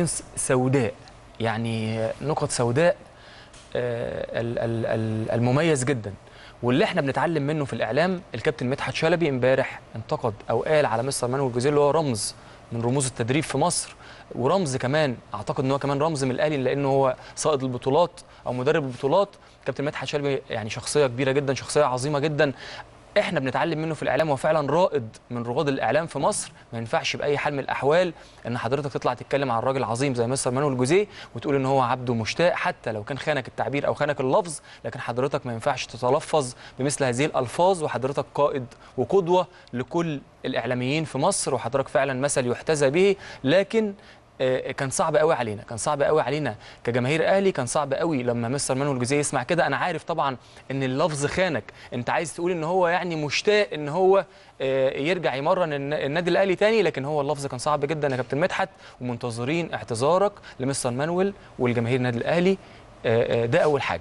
جنس سوداء يعني نقط سوداء آه، المميز جدا واللي احنا بنتعلم منه في الاعلام الكابتن مدحت شلبي امبارح انتقد او قال على مستر مانويل جوزيه اللي هو رمز من رموز التدريب في مصر ورمز كمان اعتقد ان هو كمان رمز من الاهلي لانه هو سائد البطولات او مدرب البطولات كابتن مدحت شلبي يعني شخصيه كبيره جدا شخصيه عظيمه جدا احنا بنتعلم منه في الاعلام وفعلا فعلا رائد من رواد الاعلام في مصر ما ينفعش باي حال من الاحوال ان حضرتك تطلع تتكلم عن راجل عظيم زي مستر مانويل جوزيه وتقول ان هو عبده مشتاق حتى لو كان خانك التعبير او خانك اللفظ لكن حضرتك ما ينفعش تتلفظ بمثل هذه الالفاظ وحضرتك قائد وقدوه لكل الاعلاميين في مصر وحضرتك فعلا مثل يحتذى به لكن آه، كان صعب قوي علينا كان صعب قوي علينا كجماهير اهلي كان صعب قوي لما مستر مانويل جوزيه يسمع كده انا عارف طبعا ان اللفظ خانك انت عايز تقول ان هو يعني مشتاق ان هو آه، يرجع يمرن النادي الاهلي تاني لكن هو اللفظ كان صعب جدا يا كابتن مدحت ومنتظرين اعتذارك لمستر مانويل والجماهير النادي الاهلي آه، ده اول حاجه